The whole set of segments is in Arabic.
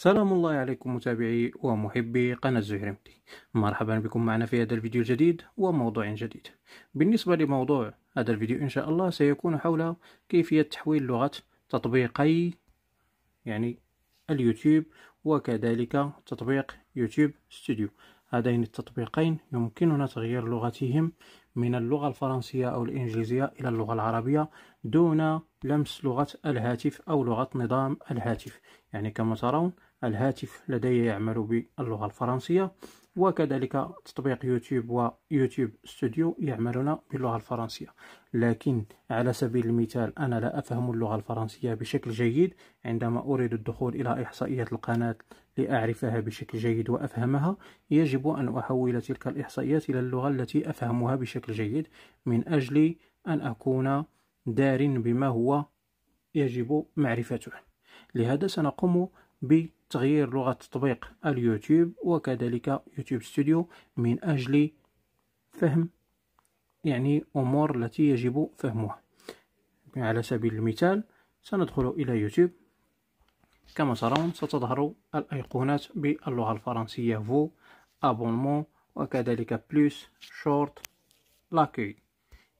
سلام الله عليكم متابعي ومحبي قناة زهرمتي مرحبا بكم معنا في هذا الفيديو الجديد وموضوع جديد بالنسبة لموضوع هذا الفيديو إن شاء الله سيكون حول كيفية تحويل لغة تطبيقي يعني اليوتيوب وكذلك تطبيق يوتيوب ستوديو هذين التطبيقين يمكننا تغيير لغتهم من اللغة الفرنسية أو الإنجليزية إلى اللغة العربية دون لمس لغة الهاتف أو لغة نظام الهاتف يعني كما ترون الهاتف لدي يعمل باللغة الفرنسية وكذلك تطبيق يوتيوب ويوتيوب ستوديو يعملون باللغة الفرنسية لكن على سبيل المثال أنا لا أفهم اللغة الفرنسية بشكل جيد عندما أريد الدخول إلى إحصائيات القناة لأعرفها بشكل جيد وأفهمها يجب أن أحول تلك الإحصائيات إلى اللغة التي أفهمها بشكل جيد من أجل أن أكون دار بما هو يجب معرفته لهذا سنقوم ب تغيير لغة تطبيق اليوتيوب وكذلك يوتيوب ستوديو من أجل فهم يعني أمور التي يجب فهمها على سبيل المثال سندخل إلى يوتيوب كما ترون ستظهر الأيقونات باللغة الفرنسية فو أبونمون وكذلك بلوس شورت لاكي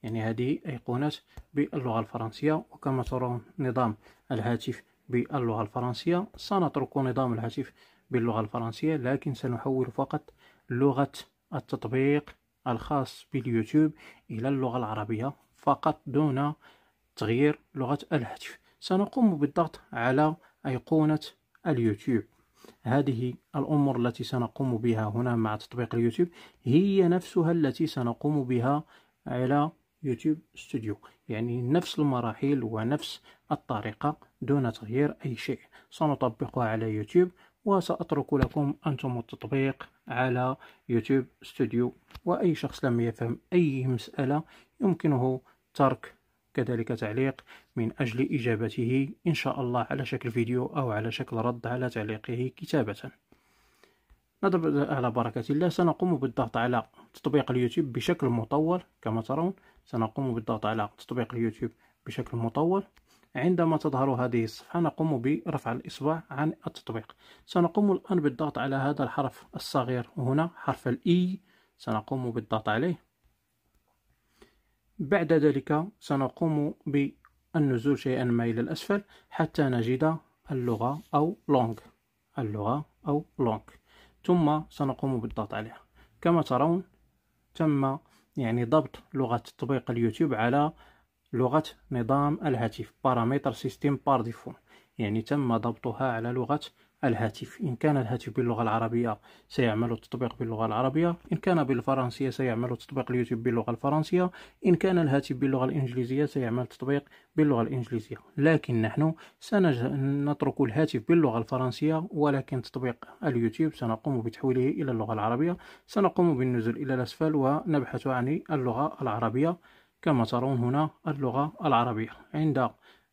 يعني هذه أيقونات باللغة الفرنسية وكما ترون نظام الهاتف باللغة الفرنسية سنترك نظام الهاتف باللغة الفرنسية لكن سنحول فقط لغة التطبيق الخاص باليوتيوب إلى اللغة العربية فقط دون تغيير لغة الهاتف سنقوم بالضغط على أيقونة اليوتيوب هذه الأمور التي سنقوم بها هنا مع تطبيق اليوتيوب هي نفسها التي سنقوم بها على يوتيوب ستوديو يعني نفس المراحل ونفس الطريقة دون تغيير أي شيء سنطبقها على يوتيوب وسأترك لكم أنتم التطبيق على يوتيوب ستوديو وأي شخص لم يفهم أي مسألة يمكنه ترك كذلك تعليق من أجل إجابته إن شاء الله على شكل فيديو أو على شكل رد على تعليقه كتابة نضرب على بركة الله سنقوم بالضغط على تطبيق اليوتيوب بشكل مطول كما ترون سنقوم بالضغط على تطبيق اليوتيوب بشكل مطول عندما تظهر هذه الصفحة نقوم برفع الإصبع عن التطبيق سنقوم الآن بالضغط على هذا الحرف الصغير هنا حرف الإي e. سنقوم بالضغط عليه بعد ذلك سنقوم بالنزول شيئا ما إلى الأسفل حتى نجد اللغة أو لونغ اللغة أو لونغ ثم سنقوم بالضغط عليها كما ترون تم يعني ضبط لغة تطبيق اليوتيوب على لغة نظام الهاتف بارامتر سيستم بار ديفون يعني تم ضبطها على لغة الهاتف إن كان الهاتف باللغة العربية سيعمل التطبيق باللغة العربية إن كان بالفرنسية سيعمل تطبيق اليوتيوب باللغة الفرنسية إن كان الهاتف باللغة الإنجليزية سيعمل تطبيق باللغة الإنجليزية لكن نحن سنترك الهاتف باللغة الفرنسية ولكن تطبيق اليوتيوب سنقوم بتحويله إلى اللغة العربية سنقوم بالنزول إلى الأسفل ونبحث عن اللغة العربية كما ترون هنا اللغة العربية عند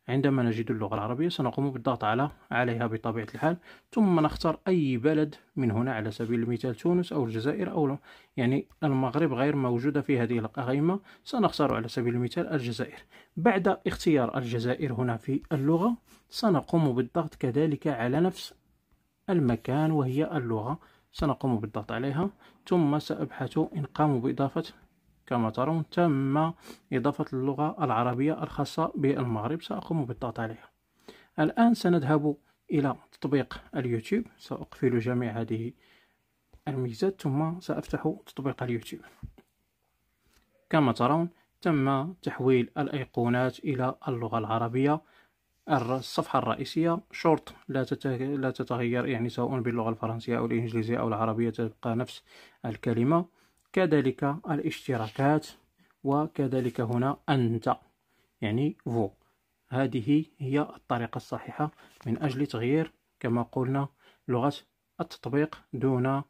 عندما نجد اللغة العربية سنقوم بالضغط على عليها بطبيعة الحال ثم نختار أي بلد من هنا على سبيل المثال تونس أو الجزائر أو لا. يعني المغرب غير موجودة في هذه القائمة سنختار على سبيل المثال الجزائر بعد اختيار الجزائر هنا في اللغة سنقوم بالضغط كذلك على نفس المكان وهي اللغة سنقوم بالضغط عليها ثم سأبحث إن قاموا بإضافة كما ترون تم إضافة اللغة العربية الخاصة بالمغرب سأقوم بالضغط عليها الآن سنذهب إلى تطبيق اليوتيوب سأقفل جميع هذه الميزات ثم سأفتح تطبيق اليوتيوب كما ترون تم تحويل الأيقونات إلى اللغة العربية الصفحة الرئيسية شورت لا تتغير يعني سواء باللغة الفرنسية أو الإنجليزية أو العربية تبقى نفس الكلمة كذلك الاشتراكات وكذلك هنا أنت يعني فو هذه هي الطريقة الصحيحة من أجل تغيير كما قلنا لغة التطبيق دون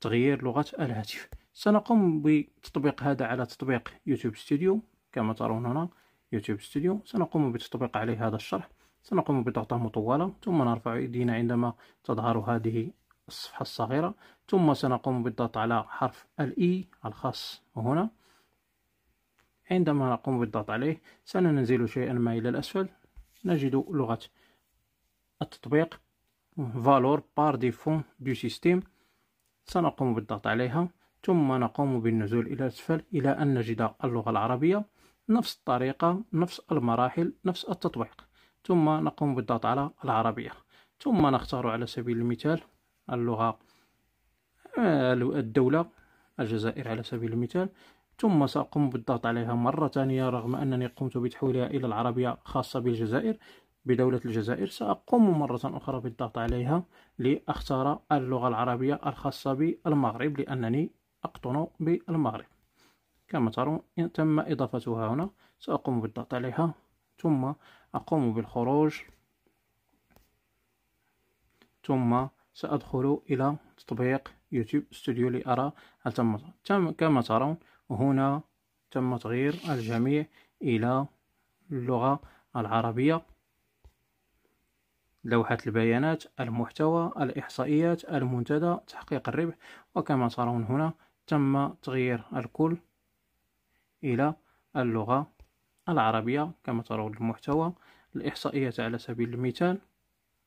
تغيير لغة الهاتف سنقوم بتطبيق هذا على تطبيق يوتيوب ستوديو كما ترون هنا يوتيوب ستوديو سنقوم بتطبيق عليه هذا الشرح سنقوم بضغطة مطولة ثم نرفع يدينا عندما تظهر هذه الصفحة الصغيرة ثم سنقوم بالضغط على حرف الإي e الخاص هنا عندما نقوم بالضغط عليه سننزل شيئا ما إلى الأسفل نجد لغة التطبيق فالور بار ديفون دو سيستيم سنقوم بالضغط عليها ثم نقوم بالنزول إلى الأسفل إلى أن نجد اللغة العربية نفس الطريقة نفس المراحل نفس التطبيق ثم نقوم بالضغط على العربية ثم نختار على سبيل المثال اللغة الدولة الجزائر على سبيل المثال ثم سأقوم بالضغط عليها مرة ثانية رغم أنني قمت بتحويلها إلى العربية خاصة بالجزائر بدولة الجزائر سأقوم مرة أخرى بالضغط عليها لأختار اللغة العربية الخاصة بالمغرب لأنني أقطن بالمغرب كما ترون تم إضافتها هنا سأقوم بالضغط عليها ثم أقوم بالخروج ثم سأدخل إلى تطبيق يوتيوب استوديو لأرى هل تم تم كما ترون هنا تم تغيير الجميع إلى اللغة العربية لوحة البيانات المحتوى الإحصائيات المنتدى تحقيق الربح وكما ترون هنا تم تغيير الكل إلى اللغة العربية كما ترون المحتوى الإحصائيات على سبيل المثال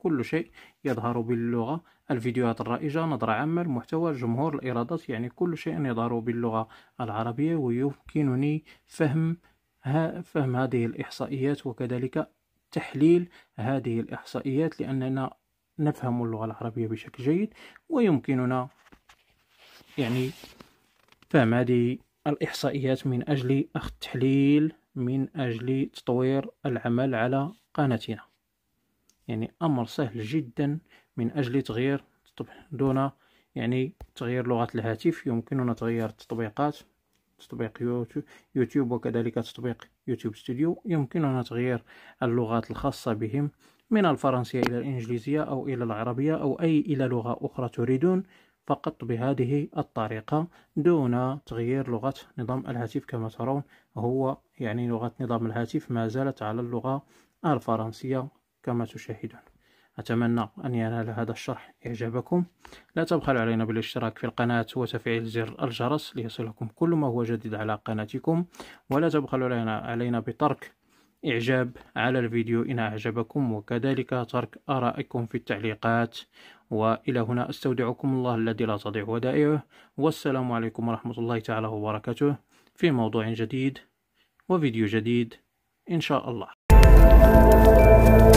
كل شيء يظهر باللغة الفيديوهات الرائجة نظرة عامة المحتوى الجمهور الإيرادات يعني كل شيء يظهر باللغة العربية ويمكنني فهم فهم هذه الإحصائيات وكذلك تحليل هذه الإحصائيات لأننا نفهم اللغة العربية بشكل جيد ويمكننا يعني فهم هذه الإحصائيات من أجل أخذ تحليل من أجل تطوير العمل على قناتنا يعني أمر سهل جدا من أجل تغيير دون يعني تغيير لغة الهاتف يمكننا تغيير التطبيقات تطبيق يوتيوب وكذلك تطبيق يوتيوب ستوديو يمكننا تغيير اللغات الخاصة بهم من الفرنسية إلى الإنجليزية أو إلى العربية أو أي إلى لغة أخرى تريدون فقط بهذه الطريقة دون تغيير لغة نظام الهاتف كما ترون هو يعني لغة نظام الهاتف ما زالت على اللغة الفرنسية كما تشاهدون أتمنى أن ينال هذا الشرح إعجابكم لا تبخلوا علينا بالاشتراك في القناة وتفعيل زر الجرس ليصلكم كل ما هو جديد على قناتكم ولا تبخلوا علينا, علينا بترك إعجاب على الفيديو إن أعجبكم وكذلك ترك آرائكم في التعليقات وإلى هنا أستودعكم الله الذي لا تضيع ودائعه والسلام عليكم ورحمة الله تعالى وبركاته في موضوع جديد وفيديو جديد إن شاء الله